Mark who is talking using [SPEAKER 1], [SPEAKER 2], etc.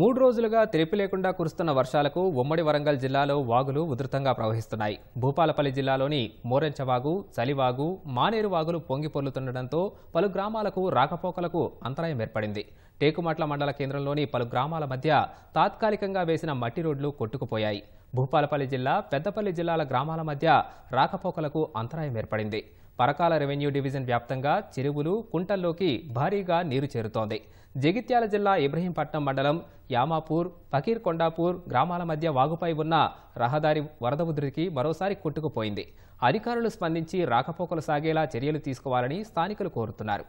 [SPEAKER 1] మూడు రోజులుగా తెలిపి లేకుండా కురుస్తున్న వర్షాలకు ఉమ్మడి వరంగల్ జిల్లాలో వాగులు ఉధృతంగా ప్రవహిస్తున్నాయి భూపాలపల్లి జిల్లాలోని మోరెంచవాగు చలివాగు మానేరు వాగులు పొంగి పొర్లుతుండటంతో పలు గ్రామాలకు రాకపోకలకు అంతరాయం ఏర్పడింది టేకుమట్ల మండల కేంద్రంలోని పలు గ్రామాల మధ్య తాత్కాలికంగా వేసిన మట్టి రోడ్లు కొట్టుకుపోయాయి భూపాలపల్లి జిల్లా పెద్దపల్లి జిల్లాల గ్రామాల మధ్య రాకపోకలకు అంతరాయం ఏర్పడింది పరకాల రెవెన్యూ డివిజన్ వ్యాప్తంగా చెరువులు కుంటల్లోకి భారీగా నీరు చేరుతోంది జగిత్యాల జిల్లా ఇబ్రహీంపట్నం మండలం యామాపూర్ పకీర్ కొండాపూర్ గ్రామాల మధ్య వాగుపై ఉన్న రహదారి వరద ఉధృతికి మరోసారి కొట్టుకుపోయింది అధికారులు స్పందించి రాకపోకలు సాగేలా చర్యలు తీసుకోవాలని స్థానికులు కోరుతున్నారు